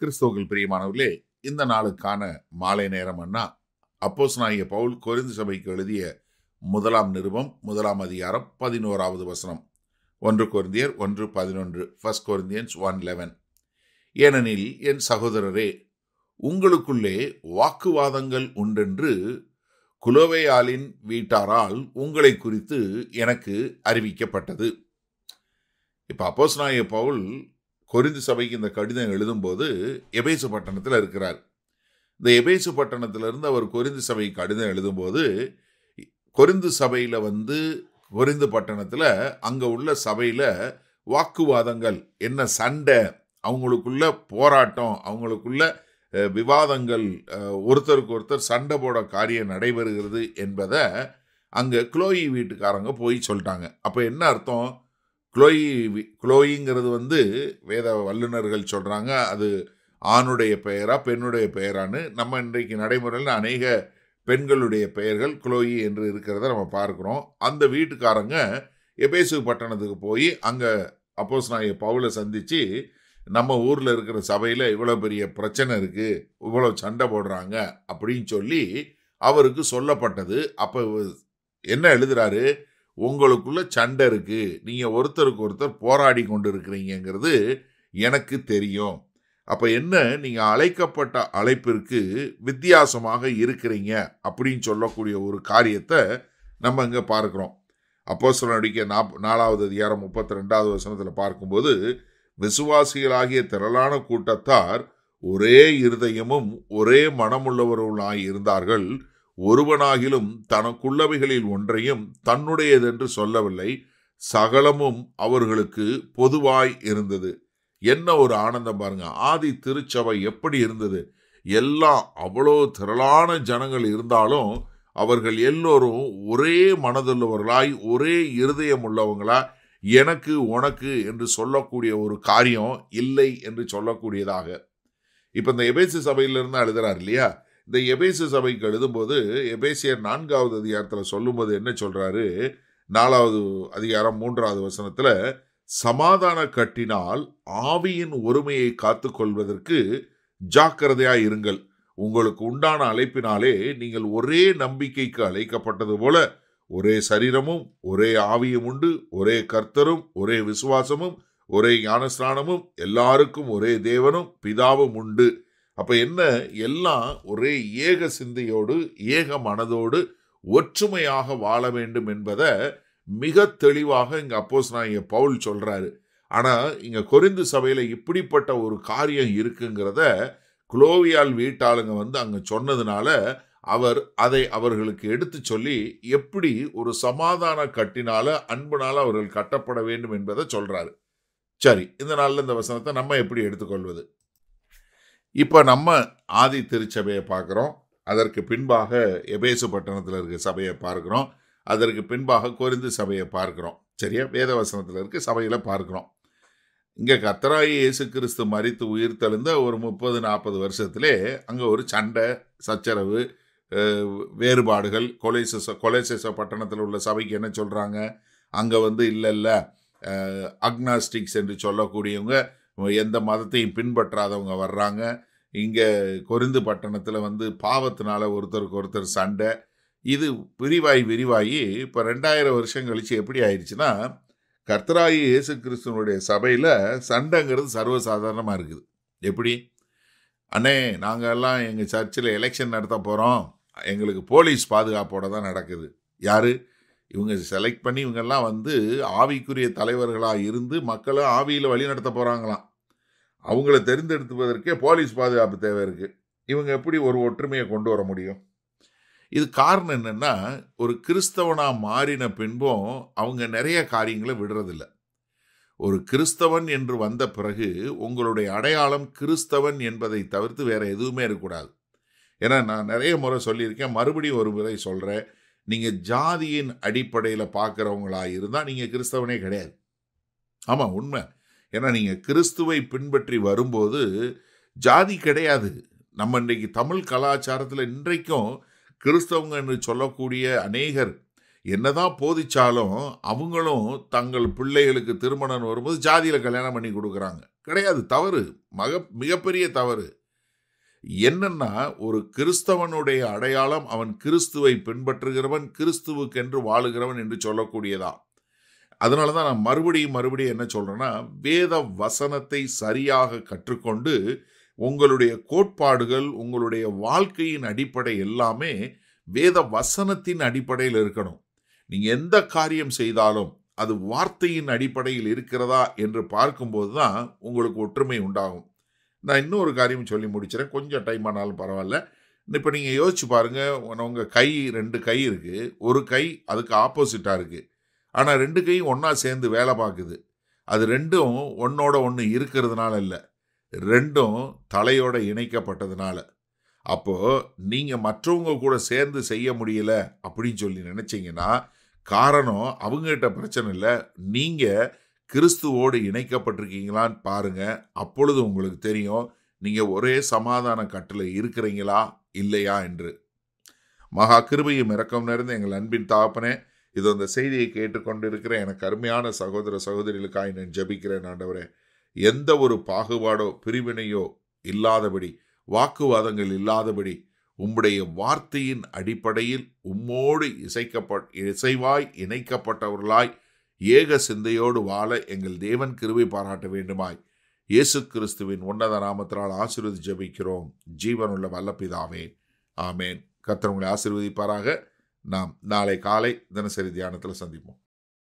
கிறிஸ்தவர்கள் பிரியமானவர்களே இந்த நாளுக்கான மாலை நேரம் அண்ணா அப்போஸ் பவுல் கொரிந்து சபைக்கு எழுதிய முதலாம் நிருபம் முதலாம் அதிகாரம் பதினோராவது வசனம் ஒன்று கொருந்தியர் ஒன்று பதினொன்று ஃபர்ஸ்ட் கொருந்தியன்ஸ் ஒன் லெவன் ஏனெனில் என் சகோதரரே உங்களுக்குள்ளே வாக்குவாதங்கள் உண்டென்று குலோவேயாலின் வீட்டாரால் உங்களை குறித்து எனக்கு அறிவிக்கப்பட்டது இப்போ அப்போஸ் நாய பவுல் கொரிந்து சபைக்கு இந்த கடிதம் எழுதும்போது எபேசு பட்டணத்தில் இருக்கிறார் இந்த எபேசு பட்டணத்திலிருந்து அவர் கொரிந்து சபைக்கு கடிதம் எழுதும்போது கொரிந்து சபையில் வந்து கொரிந்து பட்டணத்தில் அங்கே உள்ள சபையில் வாக்குவாதங்கள் என்ன சண்டை அவங்களுக்குள்ள போராட்டம் அவங்களுக்குள்ள விவாதங்கள் ஒருத்தருக்கு ஒருத்தர் சண்டை போட காரியம் நடைபெறுகிறது என்பதை அங்கே குளோயி வீட்டுக்காரங்க போய் சொல்லிட்டாங்க அப்போ என்ன அர்த்தம் குளோயி குளோயிங்கிறது வந்து வேத வல்லுநர்கள் சொல்கிறாங்க அது ஆணுடைய பெயரா பெண்ணுடைய பெயரான்னு நம்ம இன்றைக்கு நடைமுறையில் அநேக பெண்களுடைய பெயர்கள் குளோயி என்று இருக்கிறத நம்ம பார்க்குறோம் அந்த வீட்டுக்காரங்க எபேசு பட்டணத்துக்கு போய் அங்கே அப்போஸ் நாய பவுலை சந்தித்து நம்ம ஊரில் இருக்கிற சபையில் இவ்வளோ பெரிய பிரச்சனை இருக்குது இவ்வளோ சண்டை போடுறாங்க அப்படின்னு சொல்லி அவருக்கு சொல்லப்பட்டது அப்போ என்ன எழுதுகிறாரு உங்களுக்குள்ள சண்டை இருக்குது நீங்கள் ஒருத்தருக்கு ஒருத்தர் போராடி கொண்டு இருக்கிறீங்கிறது எனக்கு தெரியும் அப்போ என்ன நீங்கள் அழைக்கப்பட்ட அழைப்பிற்கு வித்தியாசமாக இருக்கிறீங்க அப்படின்னு சொல்லக்கூடிய ஒரு காரியத்தை நம்ம இங்கே பார்க்குறோம் அப்போ சொல்ல நடிக்க நாப் நாலாவது அதிகாரம் முப்பத்தி ரெண்டாவது வசனத்தில் பார்க்கும்போது விசுவாசிகளாகிய திரளான கூட்டத்தார் ஒரே இருதயமும் ஒரே மனமுள்ளவர்களாய் இருந்தார்கள் ஒருவனாகிலும் தனக்குள்ளவைகளில் ஒன்றையும் தன்னுடையதென்று சொல்லவில்லை சகலமும் அவர்களுக்கு பொதுவாய் இருந்தது என்ன ஒரு ஆனந்தம் பாருங்க ஆதி திருச்சபை எப்படி இருந்தது எல்லாம் அவ்வளோ திரளான ஜனங்கள் இருந்தாலும் அவர்கள் எல்லோரும் ஒரே மனதுள்ளவர்களாய் ஒரே இருதயம் உள்ளவங்களா எனக்கு உனக்கு என்று சொல்லக்கூடிய ஒரு காரியம் இல்லை என்று சொல்லக்கூடியதாக இப்போ இந்த எபேசி சபையிலிருந்து எழுதுறார் இல்லையா இந்த எபேசு சபைக்கு எழுதும்போது எபேசியர் நான்காவது அதிகாரத்தில் சொல்லும்போது என்ன சொல்கிறாரு நாலாவது அதிகாரம் மூன்றாவது வசனத்தில் சமாதான கட்டினால் ஆவியின் ஒருமையை காத்து கொள்வதற்கு ஜாக்கிரதையாக இருங்கள் உங்களுக்கு உண்டான அழைப்பினாலே நீங்கள் ஒரே நம்பிக்கைக்கு அழைக்கப்பட்டது போல ஒரே சரீரமும் ஒரே ஆவியும் உண்டு ஒரே கர்த்தரும் ஒரே விசுவாசமும் ஒரே ஞானஸ்நானமும் எல்லாருக்கும் ஒரே தேவனும் பிதாவும் உண்டு அப்போ என்ன எல்லாம் ஒரே ஏக சிந்தையோடு ஏக மனதோடு ஒற்றுமையாக வாழ வேண்டும் என்பதை மிக தெளிவாக இங்கே அப்போஸ் நான் இங்கே பவுல் சொல்கிறாரு ஆனால் இங்கே கொரிந்து சபையில் இப்படிப்பட்ட ஒரு காரியம் இருக்குங்கிறத குளோவியால் வீட்டாளுங்க வந்து அங்கே சொன்னதுனால அவர் அதை அவர்களுக்கு எடுத்து சொல்லி எப்படி ஒரு சமாதான கட்டினால அன்புனால அவர்கள் கட்டப்பட வேண்டும் என்பதை சொல்கிறாரு சரி இந்த நாளில் இந்த வசனத்தை நம்ம எப்படி எடுத்துக்கொள்வது இப்போ நம்ம ஆதி திருச்சபையை பார்க்குறோம் அதற்கு பின்பாக எபேசு பட்டணத்தில் இருக்க சபையை பார்க்குறோம் அதற்கு பின்பாக குறைந்து சபையை பார்க்குறோம் சரியா வேதவசனத்தில் இருக்க சபையில் பார்க்குறோம் இங்கே கத்தராயி இயேசு கிறிஸ்து மறித்து உயிர் தழுந்த ஒரு முப்பது நாற்பது வருஷத்துலே அங்கே ஒரு சண்டை சச்சரவு வேறுபாடுகள் கொலைச கொலைசேச பட்டணத்தில் உள்ள சபைக்கு என்ன சொல்கிறாங்க அங்கே வந்து இல்லை இல்லை அக்னாஸ்டிக்ஸ் என்று சொல்லக்கூடியவங்க எந்த மதத்தையும் பின்பற்றாதவங்க வர்றாங்க இங்கே கொருந்து பட்டணத்தில் வந்து பாவத்தினால ஒருத்தருக்கு ஒருத்தர் சண்டை இது விரிவாகி விரிவாகி இப்போ ரெண்டாயிரம் வருஷம் கழித்து எப்படி ஆயிடுச்சுன்னா கர்த்தராயி இயேசு கிறிஸ்துவனுடைய சபையில் சண்டைங்கிறது சர்வசாதாரணமாக இருக்குது எப்படி அண்ணே நாங்கள் எல்லாம் எங்கள் சர்ச்சில் எலெக்ஷன் நடத்த போகிறோம் எங்களுக்கு போலீஸ் பாதுகாப்போடு தான் நடக்குது யார் இவங்க செலக்ட் பண்ணி இவங்கெல்லாம் வந்து ஆவிக்குரிய தலைவர்களாக இருந்து மக்களை ஆவியில் வழி நடத்த போகிறாங்களாம் அவங்கள தெரிந்தெடுத்துவதற்கே போலீஸ் பாதுகாப்பு தேவை இருக்குது இவங்க எப்படி ஒரு ஒற்றுமையை கொண்டு வர முடியும் இது காரணம் என்னென்னா ஒரு கிறிஸ்தவனாக மாறின பின்பும் அவங்க நிறைய காரியங்களை விடுறதில்ல ஒரு கிறிஸ்தவன் என்று வந்த பிறகு உங்களுடைய அடையாளம் கிறிஸ்தவன் என்பதை தவிர்த்து வேறு எதுவுமே இருக்கக்கூடாது ஏன்னா நான் நிறைய முறை சொல்லியிருக்கேன் மறுபடியும் ஒரு முறை சொல்கிறேன் நீங்கள் ஜாதியின் அடிப்படையில் பார்க்குறவங்களா இருந்தால் நீங்கள் கிறிஸ்தவனே கிடையாது ஆமாம் உண்மை ஏன்னா நீங்கள் கிறிஸ்துவை பின்பற்றி வரும்போது ஜாதி கிடையாது நம்ம இன்றைக்கு தமிழ் கலாச்சாரத்தில் இன்றைக்கும் கிறிஸ்தவங்க என்று சொல்லக்கூடிய அநேகர் என்னதான் போதிச்சாலும் அவங்களும் தங்கள் பிள்ளைகளுக்கு திருமணம் வரும்போது ஜாதியில் கல்யாணம் பண்ணி கொடுக்குறாங்க கிடையாது தவறு மக மிகப்பெரிய தவறு என்னன்னா ஒரு கிறிஸ்தவனுடைய அடையாளம் அவன் கிறிஸ்துவை பின்பற்றுகிறவன் கிறிஸ்துவுக்கென்று வாழுகிறவன் என்று சொல்லக்கூடியதா அதனால தான் நான் மறுபடியும் மறுபடியும் என்ன சொல்கிறேன்னா வேத வசனத்தை சரியாக கற்றுக்கொண்டு உங்களுடைய கோட்பாடுகள் உங்களுடைய வாழ்க்கையின் அடிப்படை எல்லாமே வேத வசனத்தின் அடிப்படையில் இருக்கணும் நீங்கள் எந்த காரியம் செய்தாலும் அது வார்த்தையின் அடிப்படையில் இருக்கிறதா என்று பார்க்கும்போது தான் உங்களுக்கு ஒற்றுமை உண்டாகும் நான் இன்னொரு காரியம் சொல்லி முடிச்சிடறேன் கொஞ்சம் டைம் ஆனாலும் பரவாயில்ல இப்போ நீங்கள் யோசிச்சு பாருங்கள் உங்கள் கை ரெண்டு கை இருக்குது ஒரு கை அதுக்கு ஆப்போசிட்டாக இருக்குது ஆனால் ரெண்டு கையும் ஒன்றா சேர்ந்து வேலை பார்க்குது அது ரெண்டும் ஒன்றோட ஒன்று இருக்கிறதுனால இல்லை ரெண்டும் தலையோட இணைக்கப்பட்டதுனால அப்போது நீங்கள் மற்றவங்க கூட சேர்ந்து செய்ய முடியலை அப்படின்னு சொல்லி நினச்சிங்கன்னா காரணம் அவங்ககிட்ட பிரச்சனை இல்லை நீங்கள் கிறிஸ்துவோடு இணைக்கப்பட்டிருக்கீங்களான்னு பாருங்கள் அப்பொழுது உங்களுக்கு தெரியும் நீங்கள் ஒரே சமாதான கட்டில் இருக்கிறீங்களா இல்லையா என்று மகா கிருபையும் இறக்கம் நிறைந்த எங்கள் அன்பின் தாப்பனே இது அந்த செய்தியை கேட்டுக்கொண்டிருக்கிற எனக்கு அருமையான சகோதர சகோதரிகளுக்காக நான் ஜபிக்கிறேன் ஆண்டவரே எந்த ஒரு பாகுபாடோ பிரிவினையோ இல்லாதபடி வாக்குவாதங்கள் இல்லாதபடி உம்முடைய வார்த்தையின் அடிப்படையில் உம்மோடு இசைக்கப்பட் இசைவாய் இணைக்கப்பட்டவர்களாய் ஏக சிந்தையோடு வாழ எங்கள் தேவன் கிருவை பாராட்ட வேண்டுமாய் இயேசு கிறிஸ்துவின் உன்னத நாமத்தினால் ஆசீர்வதி ஜபிக்கிறோம் ஜீவனுள்ள வல்லப்பிதாமே ஆமேன் கத்திரவங்களை ஆசிர்வதிப்பாராக ஆசீர்வதிப்பாராக நாம் நாளை காலை தினசரி தியானத்தில் சந்திப்போம்